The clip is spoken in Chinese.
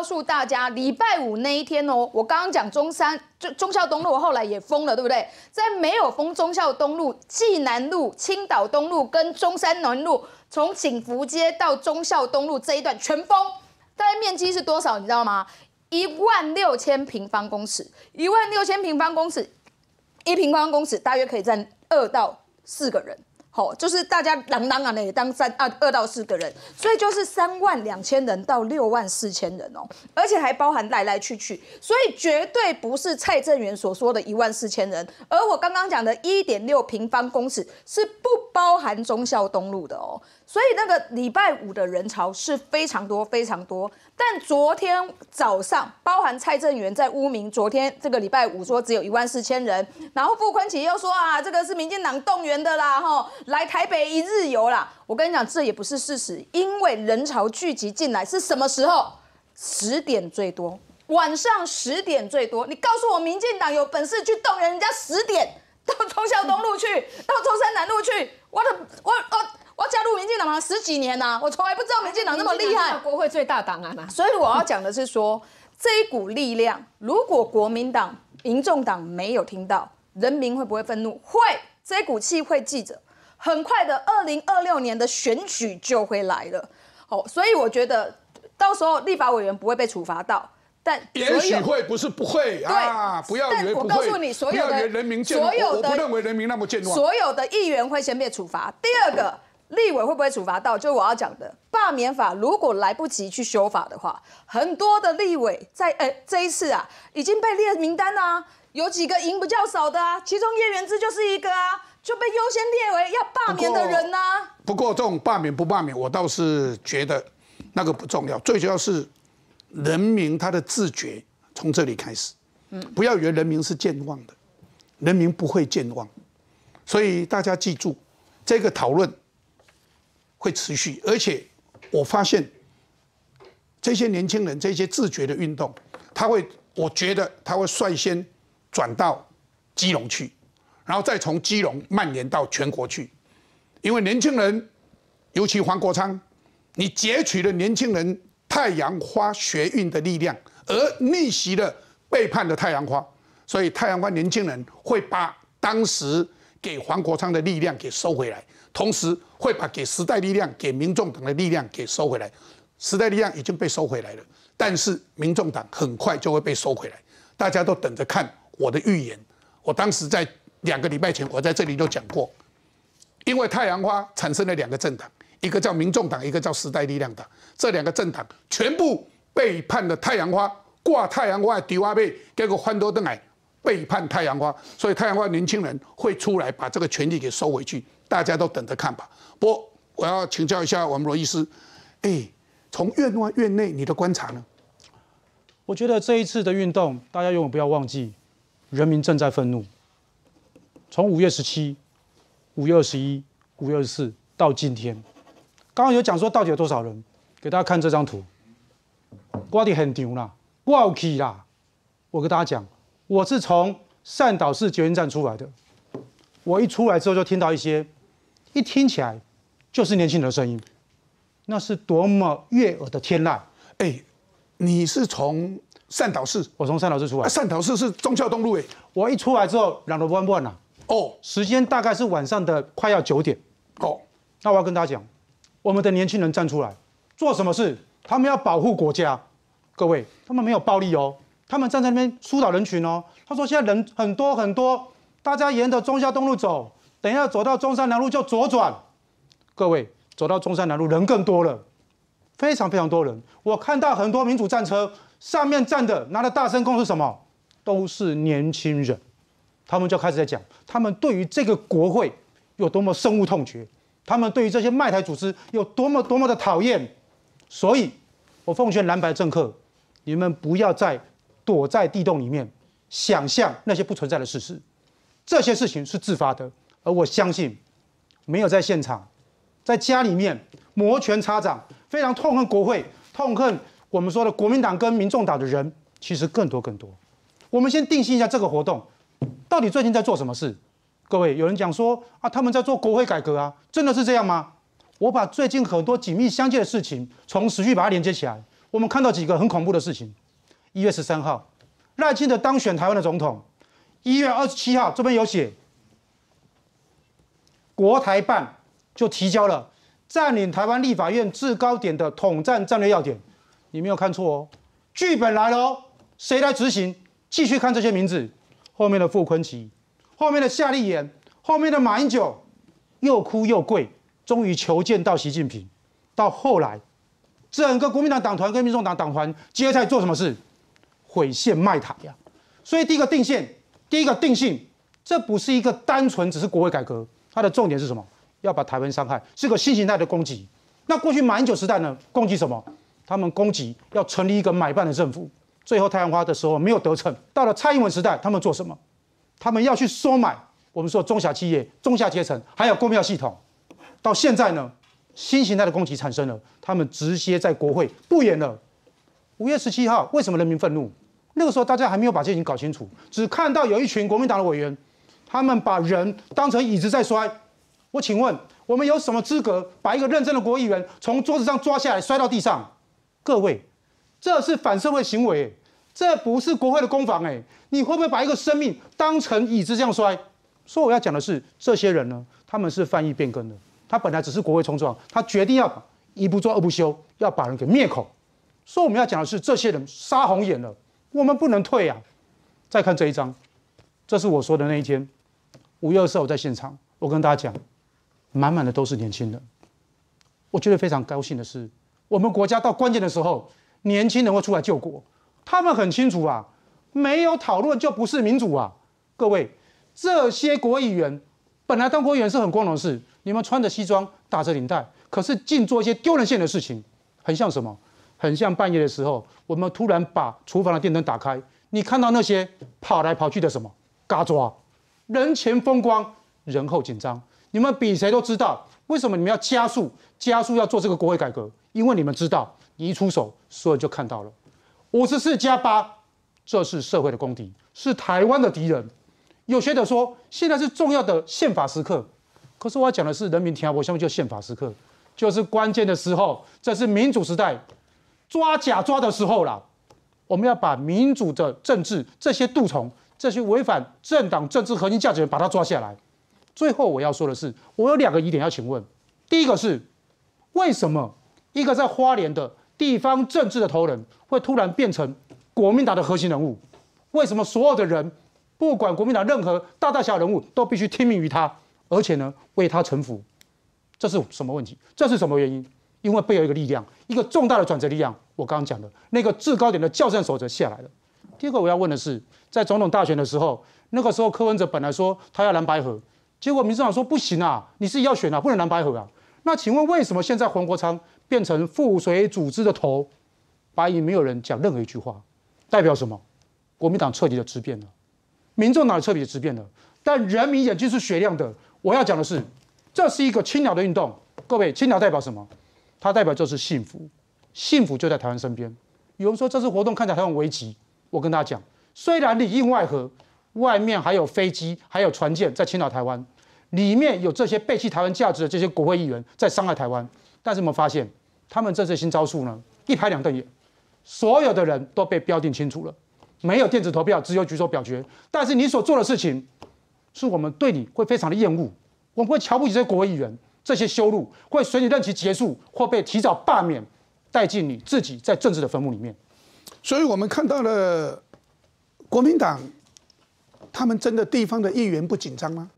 告诉大家，礼拜五那一天哦，我刚刚讲中山中中孝东路后来也封了，对不对？在没有封中孝东路、济南路、青岛东路跟中山南路，从景福街到中孝东路这一段全封。大概面积是多少？你知道吗？一万六千平方公尺，一万六千平方公尺，一平方公尺大约可以站二到四个人。好，就是大家朗朗啊，那当三啊二到四个人，所以就是三万两千人到六万四千人哦，而且还包含来来去去，所以绝对不是蔡正元所说的一万四千人，而我刚刚讲的一点六平方公尺是不包含忠孝东路的哦。所以那个礼拜五的人潮是非常多、非常多。但昨天早上，包含蔡正元在污名，昨天这个礼拜五说只有一万四千人，然后傅昆萁又说啊，这个是民进党动员的啦，哈，来台北一日游啦。我跟你讲，这也不是事实，因为人潮聚集进来是什么时候？十点最多，晚上十点最多。你告诉我，民进党有本事去动员人家十点到忠孝东路去，到中山南路去，我的，我，我。我加入民进党十几年呐，我从来不知道民进党那么厉害。国会最大党啊，所以我要讲的是说，这一股力量，如果国民党、民众党没有听到，人民会不会愤怒？会，这股气会记着，很快的，二零二六年的选举就会来了。好，所以我觉得，到时候立法委员不会被处罚到，但也许会，不是不会啊，不要。我告诉你，所有的人民，所有的我不认为人民那么健忘，所有的议员会先被处罚。第二个。立委会不会处罚到，就是我要讲的罢免法。如果来不及去修法的话，很多的立委在哎，这一次啊已经被列名单啦，有几个赢不较少的啊，其中叶元之就是一个啊，就被优先列为要罢免的人啊。不过，这种罢免不罢免，我倒是觉得那个不重要，最主要是人民他的自觉从这里开始。嗯，不要以为人民是健忘的，人民不会健忘，所以大家记住这个讨论。会持续，而且我发现这些年轻人、这些自觉的运动，他会，我觉得他会率先转到基隆去，然后再从基隆蔓延到全国去。因为年轻人，尤其黄国昌，你截取了年轻人太阳花学运的力量，而逆袭了背叛的太阳花，所以太阳花年轻人会把当时给黄国昌的力量给收回来。同时会把给时代力量、给民众党的力量给收回来。时代力量已经被收回来了，但是民众党很快就会被收回来。大家都等着看我的预言。我当时在两个礼拜前，我在这里就讲过，因为太阳花产生了两个政党，一个叫民众党，一个叫时代力量党。这两个政党全部背叛了太阳花，挂太阳花的迪瓦贝，结果欢多的来。背叛太阳花，所以太阳花年轻人会出来把这个权利给收回去。大家都等着看吧。不过我要请教一下我们罗医师，哎，从院外院内你的观察呢？我觉得这一次的运动，大家永远不要忘记，人民正在愤怒。从五月十七、五月二十一、五月二十四到今天，刚刚有讲说到底有多少人？给大家看这张图，我地的很牛啦，我有气啦。我跟大家讲。我是从善导市捷运站出来的，我一出来之后就听到一些，一听起来就是年轻人的声音，那是多么悦耳的天籁！哎，你是从善导市？我从善导市出来。善导市是忠孝东路哎，我一出来之后，两个 one 呐，哦，时间大概是晚上的快要九点，哦，那我要跟大家讲，我们的年轻人站出来做什么事？他们要保护国家，各位，他们没有暴力哦。他们站在那边疏导人群哦。他说：“现在人很多很多，大家沿着中兴东路走，等一下走到中山南路就左转。各位走到中山南路人更多了，非常非常多人。我看到很多民主战车上面站的拿着大声公是什么？都是年轻人。他们就开始在讲，他们对于这个国会有多么深恶痛绝，他们对于这些卖台组织有多么多么的讨厌。所以，我奉劝蓝白政客，你们不要再。”躲在地洞里面，想象那些不存在的事实，这些事情是自发的。而我相信，没有在现场，在家里面摩拳擦掌，非常痛恨国会、痛恨我们说的国民党跟民众党的人，其实更多更多。我们先定性一下这个活动，到底最近在做什么事？各位，有人讲说啊，他们在做国会改革啊，真的是这样吗？我把最近很多紧密相接的事情，从时序把它连接起来，我们看到几个很恐怖的事情。一月十三号，赖清德当选台湾的总统。一月二十七号，这边有写，国台办就提交了占领台湾立法院制高点的统战战略要点。你没有看错哦，剧本来了哦，谁来执行？继续看这些名字，后面的傅昆奇，后面的夏立言，后面的马英九，又哭又跪，终于求见到习近平。到后来，整个国民党党团跟民众党党团接下来做什么事？毁线卖台呀！所以第一个定线，第一个定性，这不是一个单纯只是国会改革，它的重点是什么？要把台湾伤害，是个新形态的攻击。那过去马英九时代呢，攻击什么？他们攻击要成立一个买办的政府。最后太阳花的时候没有得逞，到了蔡英文时代，他们做什么？他们要去收买我们说中小企业、中下阶层，还有公票系统。到现在呢，新形态的攻击产生了，他们直接在国会不演了。五月十七号，为什么人民愤怒？那个时候大家还没有把这事情搞清楚，只看到有一群国民党的委员，他们把人当成椅子在摔。我请问，我们有什么资格把一个认真的国议员从桌子上抓下来摔到地上？各位，这是反社会行为，这不是国会的攻防哎。你会不会把一个生命当成椅子这样摔？所以我要讲的是，这些人呢，他们是翻译变更的。他本来只是国会冲撞，他决定要一不做二不休，要把人给灭口。所以我们要讲的是，这些人杀红眼了。我们不能退呀！再看这一张，这是我说的那一天，五月二十我在现场，我跟大家讲，满满的都是年轻人。我觉得非常高兴的是，我们国家到关键的时候，年轻人会出来救国。他们很清楚啊，没有讨论就不是民主啊！各位，这些国议员，本来当国员是很光荣的事，你们穿着西装，打着领带，可是净做一些丢人现的事情，很像什么？很像半夜的时候，我们突然把厨房的电灯打开，你看到那些跑来跑去的什么？嘎抓，人前风光，人后紧张。你们比谁都知道，为什么你们要加速？加速要做这个国会改革，因为你们知道，你一出手，所有人就看到了。五十四加八，这是社会的公敌，是台湾的敌人。有学者说，现在是重要的宪法时刻，可是我要讲的是人民提我相信就宪法时刻，就是关键的时候，这是民主时代。抓假抓的时候了，我们要把民主的政治这些蠹虫、这些违反政党政治核心价值的人，把他抓下来。最后我要说的是，我有两个疑点要请问：第一个是，为什么一个在花莲的地方政治的头人，会突然变成国民党的核心人物？为什么所有的人，不管国民党任何大大小人物，都必须听命于他，而且呢为他臣服？这是什么问题？这是什么原因？因为背后一个力量，一个重大的转折力量，我刚刚讲的那个制高点的校正守则下来了。第二个我要问的是，在总统大选的时候，那个时候柯文哲本来说他要蓝白河，结果民进党说不行啊，你是要选啊，不能蓝白河啊。那请问为什么现在黄国昌变成副水组织的头，白银没有人讲任何一句话，代表什么？国民党彻底的质变了，民众哪里彻底的质变了？但人民眼睛是雪亮的。我要讲的是，这是一个青鸟的运动，各位，青鸟代表什么？它代表就是幸福，幸福就在台湾身边。有人说这次活动看起来很危急，我跟大家讲，虽然里应外合，外面还有飞机、还有船舰在侵扰台湾，里面有这些背弃台湾价值的这些国会议员在伤害台湾。但是我们发现，他们这次新招数呢，一拍两瞪眼，所有的人都被标定清楚了，没有电子投票，只有举手表决。但是你所做的事情，是我们对你会非常的厌恶，我们会瞧不起这些国会议员。这些修路会随你任期结束或被提早罢免，带进你自己在政治的坟墓里面。所以，我们看到了国民党，他们真的地方的议员不紧张吗？